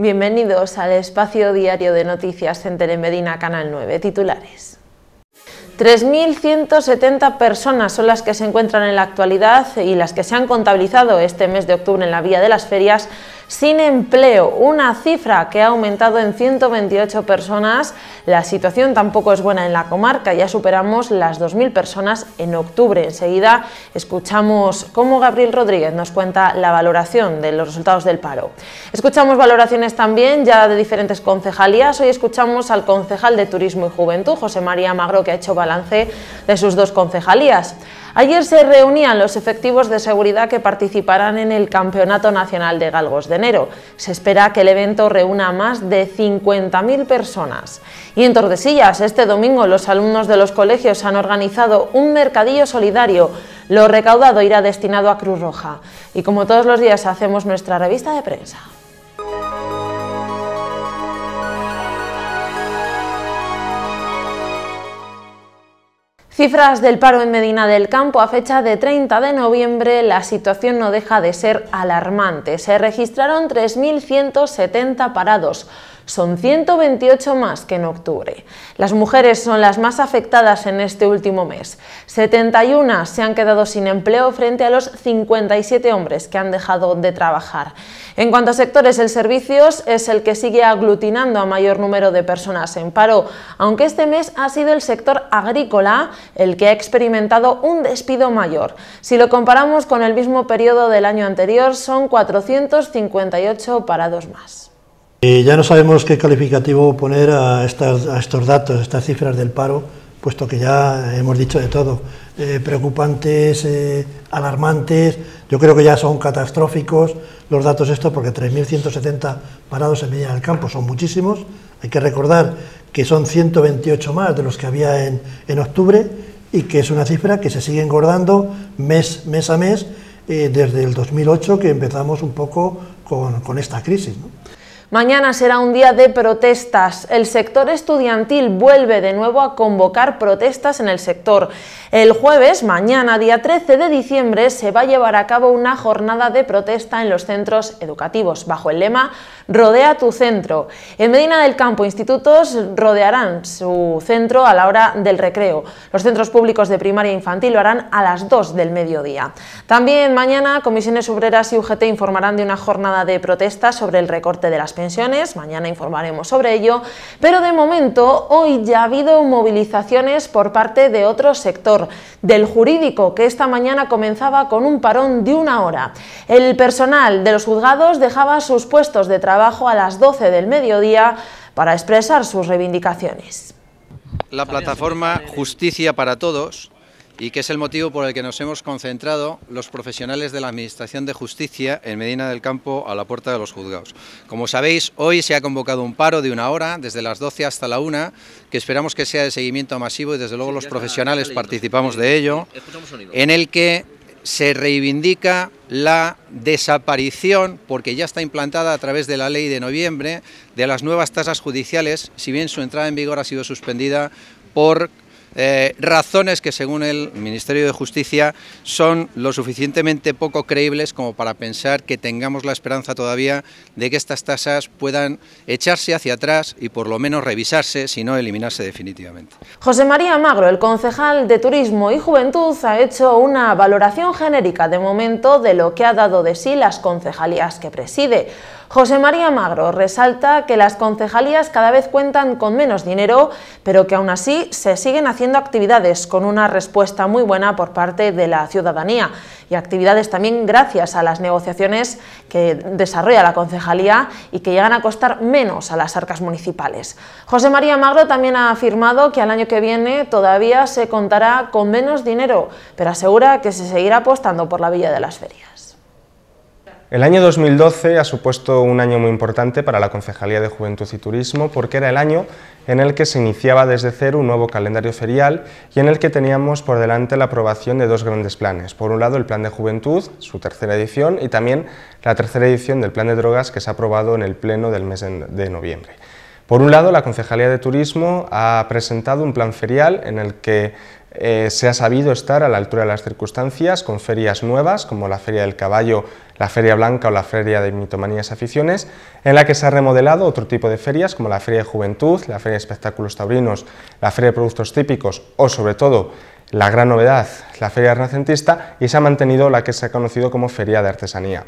Bienvenidos al espacio diario de noticias en Telemedina Canal 9 titulares. 3.170 personas son las que se encuentran en la actualidad y las que se han contabilizado este mes de octubre en la Vía de las Ferias sin empleo, una cifra que ha aumentado en 128 personas. La situación tampoco es buena en la comarca, ya superamos las 2.000 personas en octubre. Enseguida escuchamos cómo Gabriel Rodríguez nos cuenta la valoración de los resultados del paro. Escuchamos valoraciones también ya de diferentes concejalías. Hoy escuchamos al concejal de Turismo y Juventud, José María Magro, que ha hecho valoraciones balance de sus dos concejalías. Ayer se reunían los efectivos de seguridad que participarán en el Campeonato Nacional de Galgos de enero. Se espera que el evento reúna a más de 50.000 personas. Y en Tordesillas, este domingo los alumnos de los colegios han organizado un mercadillo solidario. Lo recaudado irá destinado a Cruz Roja. Y como todos los días hacemos nuestra revista de prensa. Cifras del paro en Medina del Campo a fecha de 30 de noviembre, la situación no deja de ser alarmante. Se registraron 3.170 parados, son 128 más que en octubre. Las mujeres son las más afectadas en este último mes. 71 se han quedado sin empleo frente a los 57 hombres que han dejado de trabajar. En cuanto a sectores, el servicios es el que sigue aglutinando a mayor número de personas en paro, aunque este mes ha sido el sector agrícola el que ha experimentado un despido mayor. Si lo comparamos con el mismo periodo del año anterior, son 458 parados más. Eh, ya no sabemos qué calificativo poner a, estos datos, a estas cifras del paro, puesto que ya hemos dicho de todo. Eh, preocupantes, eh, alarmantes, yo creo que ya son catastróficos los datos estos, porque 3.170 parados en media del campo son muchísimos. Hay que recordar que son 128 más de los que había en, octubre y que es una cifra que se sigue engordando mes, a mes desde el 2008 que empezamos un poco con, esta crisis. Mañana será un día de protestas. El sector estudiantil vuelve de nuevo a convocar protestas en el sector. El jueves, mañana, día 13 de diciembre, se va a llevar a cabo una jornada de protesta en los centros educativos, bajo el lema Rodea tu centro. En Medina del Campo, institutos rodearán su centro a la hora del recreo. Los centros públicos de primaria infantil lo harán a las 2 del mediodía. También mañana, comisiones obreras y UGT informarán de una jornada de protesta sobre el recorte de las mañana informaremos sobre ello, pero de momento hoy ya ha habido movilizaciones por parte de otro sector, del jurídico, que esta mañana comenzaba con un parón de una hora. El personal de los juzgados dejaba sus puestos de trabajo a las 12 del mediodía para expresar sus reivindicaciones. La plataforma Justicia para Todos y que es el motivo por el que nos hemos concentrado los profesionales de la Administración de Justicia en Medina del Campo a la puerta de los juzgados. Como sabéis, hoy se ha convocado un paro de una hora, desde las 12 hasta la 1, que esperamos que sea de seguimiento masivo y desde luego los profesionales participamos de ello, en el que se reivindica la desaparición, porque ya está implantada a través de la ley de noviembre, de las nuevas tasas judiciales, si bien su entrada en vigor ha sido suspendida por eh, razones que según el Ministerio de Justicia son lo suficientemente poco creíbles como para pensar que tengamos la esperanza todavía de que estas tasas puedan echarse hacia atrás y por lo menos revisarse, si no eliminarse definitivamente. José María Magro, el concejal de Turismo y Juventud, ha hecho una valoración genérica de momento de lo que ha dado de sí las concejalías que preside. José María Magro resalta que las concejalías cada vez cuentan con menos dinero, pero que aún así se siguen haciendo haciendo actividades con una respuesta muy buena por parte de la ciudadanía y actividades también gracias a las negociaciones que desarrolla la concejalía y que llegan a costar menos a las arcas municipales. José María Magro también ha afirmado que al año que viene todavía se contará con menos dinero, pero asegura que se seguirá apostando por la Villa de las Ferias. El año 2012 ha supuesto un año muy importante para la Concejalía de Juventud y Turismo porque era el año en el que se iniciaba desde cero un nuevo calendario ferial y en el que teníamos por delante la aprobación de dos grandes planes. Por un lado el Plan de Juventud, su tercera edición, y también la tercera edición del Plan de Drogas que se ha aprobado en el Pleno del mes de noviembre. Por un lado, la Concejalía de Turismo ha presentado un plan ferial en el que eh, se ha sabido estar a la altura de las circunstancias con ferias nuevas, como la Feria del Caballo, la Feria Blanca o la Feria de Mitomanías Aficiones, en la que se ha remodelado otro tipo de ferias, como la Feria de Juventud, la Feria de Espectáculos Taurinos, la Feria de Productos Típicos o, sobre todo, la gran novedad, la Feria Renacentista, y se ha mantenido la que se ha conocido como Feria de Artesanía.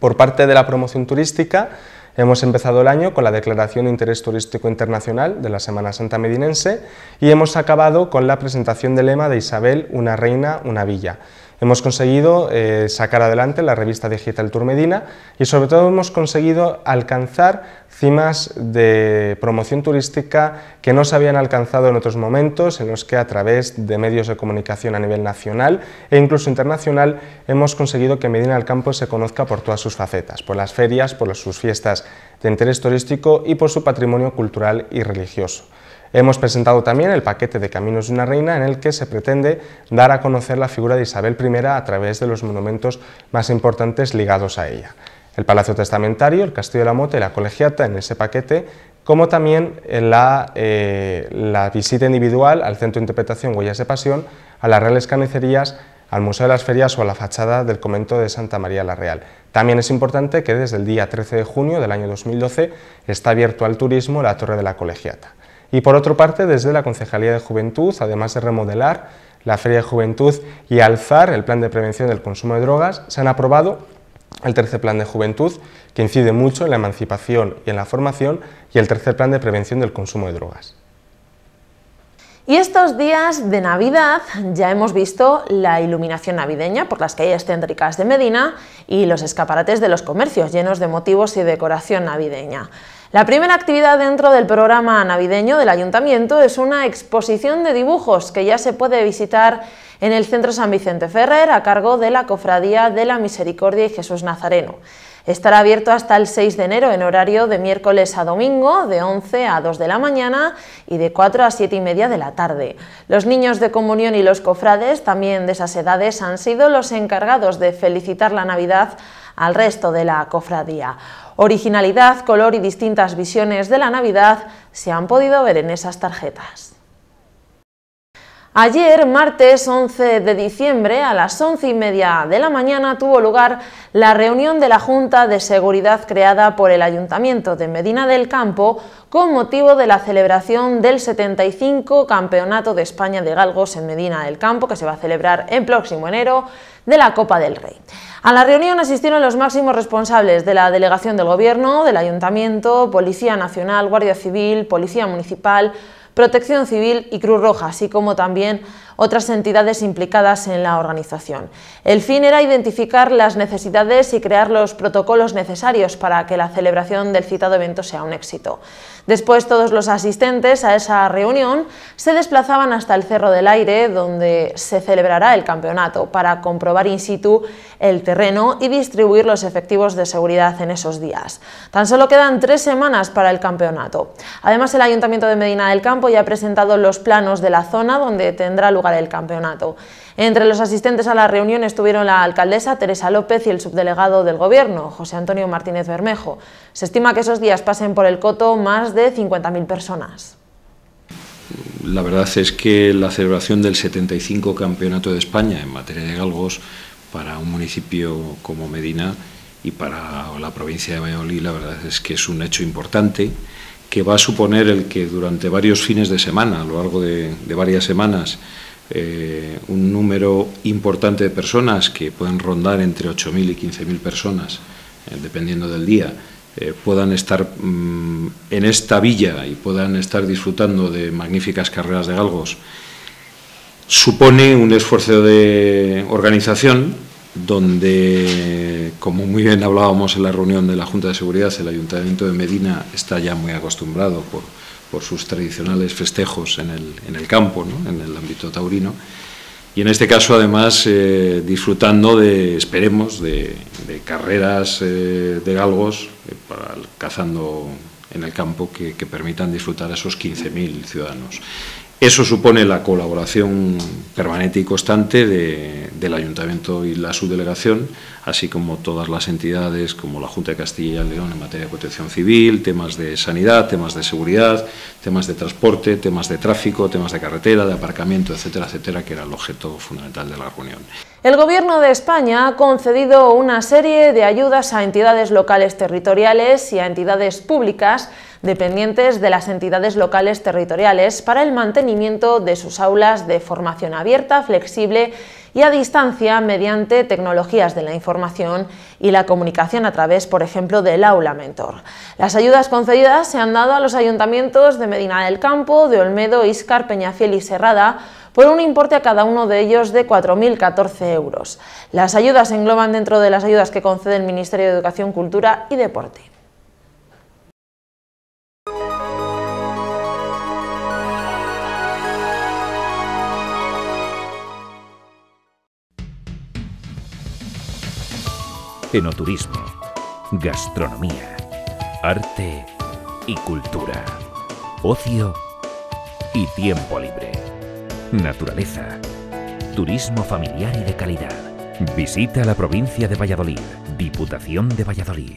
Por parte de la promoción turística, Hemos empezado el año con la Declaración de Interés Turístico Internacional de la Semana Santa Medinense y hemos acabado con la presentación del lema de Isabel, una reina, una villa. Hemos conseguido eh, sacar adelante la revista digital Tour Medina y sobre todo hemos conseguido alcanzar cimas de promoción turística que no se habían alcanzado en otros momentos, en los que a través de medios de comunicación a nivel nacional e incluso internacional hemos conseguido que Medina del Campo se conozca por todas sus facetas, por las ferias, por sus fiestas de interés turístico y por su patrimonio cultural y religioso. Hemos presentado también el paquete de Caminos de una Reina en el que se pretende dar a conocer la figura de Isabel I a través de los monumentos más importantes ligados a ella. El Palacio Testamentario, el Castillo de la Mota y la Colegiata en ese paquete, como también eh, la, visita individual al Centro de Interpretación Huellas de Pasión, a las Reales Canecerías, al Museo de las Ferias o a la fachada del convento de Santa María la Real. También es importante que desde el día 13 de junio del año 2012 está abierto al turismo la Torre de la Colegiata. Y por otra parte, desde la Concejalía de Juventud, además de remodelar la Feria de Juventud y alzar el Plan de Prevención del Consumo de Drogas, se han aprobado el tercer plan de juventud, que incide mucho en la emancipación y en la formación, y el tercer plan de prevención del consumo de drogas. Y estos días de Navidad ya hemos visto la iluminación navideña por las calles céntricas de Medina y los escaparates de los comercios llenos de motivos y decoración navideña. La primera actividad dentro del programa navideño del Ayuntamiento es una exposición de dibujos que ya se puede visitar en el Centro San Vicente Ferrer a cargo de la Cofradía de la Misericordia y Jesús Nazareno. Estará abierto hasta el 6 de enero en horario de miércoles a domingo, de 11 a 2 de la mañana y de 4 a 7 y media de la tarde. Los niños de comunión y los cofrades, también de esas edades, han sido los encargados de felicitar la Navidad al resto de la cofradía. Originalidad, color y distintas visiones de la Navidad se han podido ver en esas tarjetas. Ayer, martes 11 de diciembre, a las 11 y media de la mañana, tuvo lugar la reunión de la Junta de Seguridad creada por el Ayuntamiento de Medina del Campo con motivo de la celebración del 75 Campeonato de España de Galgos en Medina del Campo, que se va a celebrar en próximo enero, de la Copa del Rey. A la reunión asistieron los máximos responsables de la delegación del Gobierno, del Ayuntamiento, Policía Nacional, Guardia Civil, Policía Municipal, Protección Civil y Cruz Roja, así como también otras entidades implicadas en la organización. El fin era identificar las necesidades y crear los protocolos necesarios para que la celebración del citado evento sea un éxito. Después todos los asistentes a esa reunión se desplazaban hasta el Cerro del Aire, donde se celebrará el campeonato, para comprobar in situ el terreno y distribuir los efectivos de seguridad en esos días. Tan solo quedan tres semanas para el campeonato. Además, el Ayuntamiento de Medina del Campo ya ha presentado los planos de la zona donde tendrá lugar del el campeonato. Entre los asistentes a la reunión estuvieron la alcaldesa Teresa López y el subdelegado del Gobierno, José Antonio Martínez Bermejo. Se estima que esos días pasen por el coto más de 50.000 personas. La verdad es que la celebración del 75 Campeonato de España en materia de galgos para un municipio como Medina y para la provincia de Valladolid la verdad es que es un hecho importante que va a suponer el que durante varios fines de semana, a lo largo de, de varias semanas, eh, un número importante de personas que pueden rondar entre 8.000 y 15.000 personas, eh, dependiendo del día, eh, puedan estar mm, en esta villa y puedan estar disfrutando de magníficas carreras de galgos, supone un esfuerzo de organización donde, como muy bien hablábamos en la reunión de la Junta de Seguridad, el Ayuntamiento de Medina está ya muy acostumbrado por por sus tradicionales festejos en el, campo, ¿no? en el ámbito taurino. Y en este caso, además, eh, disfrutando de, esperemos, de, carreras eh, de galgos, eh, cazando en el campo, que, permitan disfrutar a esos 15.000 ciudadanos. Eso supone la colaboración permanente y constante del Ayuntamiento y la subdelegación así como todas las entidades como la Junta de Castilla y León en materia de protección civil, temas de sanidad, temas de seguridad, temas de transporte, temas de tráfico, temas de carretera, de aparcamiento, etcétera, etcétera, que era el objeto fundamental de la reunión. El Gobierno de España ha concedido una serie de ayudas a entidades locales territoriales y a entidades públicas dependientes de las entidades locales territoriales para el mantenimiento de sus aulas de formación abierta, flexible y a distancia mediante tecnologías de la información y la comunicación a través, por ejemplo, del aula mentor. Las ayudas concedidas se han dado a los ayuntamientos de Medina del Campo, de Olmedo, Iscar, Peñafiel y Serrada por un importe a cada uno de ellos de 4.014 euros. Las ayudas se engloban dentro de las ayudas que concede el Ministerio de Educación, Cultura y Deporte. enoturismo, gastronomía, arte y cultura, ocio y tiempo libre, naturaleza, turismo familiar y de calidad. Visita la provincia de Valladolid, Diputación de Valladolid.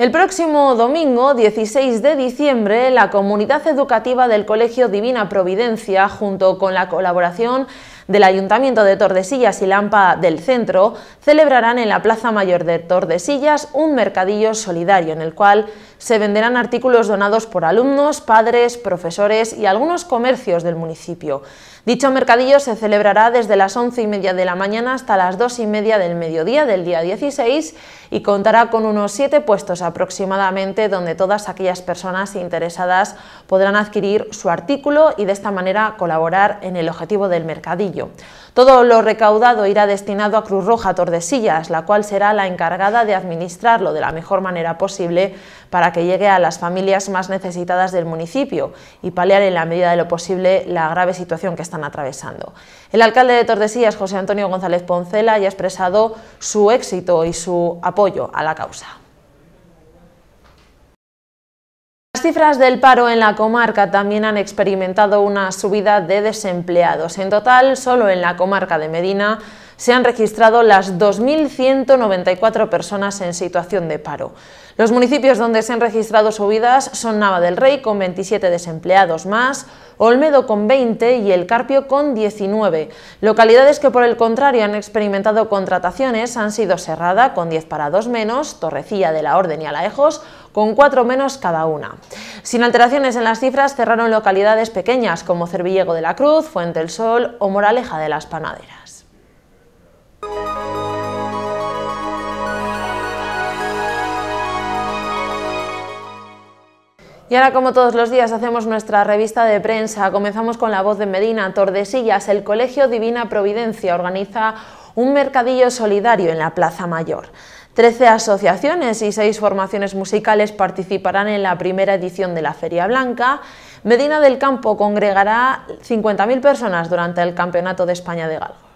El próximo domingo, 16 de diciembre, la comunidad educativa del Colegio Divina Providencia, junto con la colaboración del Ayuntamiento de Tordesillas y Lampa del Centro, celebrarán en la Plaza Mayor de Tordesillas un mercadillo solidario en el cual se venderán artículos donados por alumnos, padres, profesores y algunos comercios del municipio. Dicho mercadillo se celebrará desde las 11 y media de la mañana hasta las 2 y media del mediodía del día 16 y contará con unos 7 puestos aproximadamente donde todas aquellas personas interesadas podrán adquirir su artículo y de esta manera colaborar en el objetivo del mercadillo. Todo lo recaudado irá destinado a Cruz Roja Tordesillas, la cual será la encargada de administrarlo de la mejor manera posible para que llegue a las familias más necesitadas del municipio y paliar en la medida de lo posible la grave situación que está están atravesando. El alcalde de Tordesillas, José Antonio González Poncela, ya ha expresado su éxito y su apoyo a la causa. Las cifras del paro en la comarca también han experimentado una subida de desempleados. En total, solo en la comarca de Medina se han registrado las 2.194 personas en situación de paro. Los municipios donde se han registrado subidas son Nava del Rey con 27 desempleados más, Olmedo con 20 y El Carpio con 19. Localidades que por el contrario han experimentado contrataciones han sido cerrada con 10 parados menos, Torrecilla de la Orden y Alaejos con 4 menos cada una. Sin alteraciones en las cifras cerraron localidades pequeñas como Cervillego de la Cruz, Fuente el Sol o Moraleja de las Panaderas. Y ahora, como todos los días, hacemos nuestra revista de prensa. Comenzamos con la voz de Medina, Tordesillas. El Colegio Divina Providencia organiza un mercadillo solidario en la Plaza Mayor. Trece asociaciones y seis formaciones musicales participarán en la primera edición de la Feria Blanca. Medina del Campo congregará 50.000 personas durante el Campeonato de España de Galgos.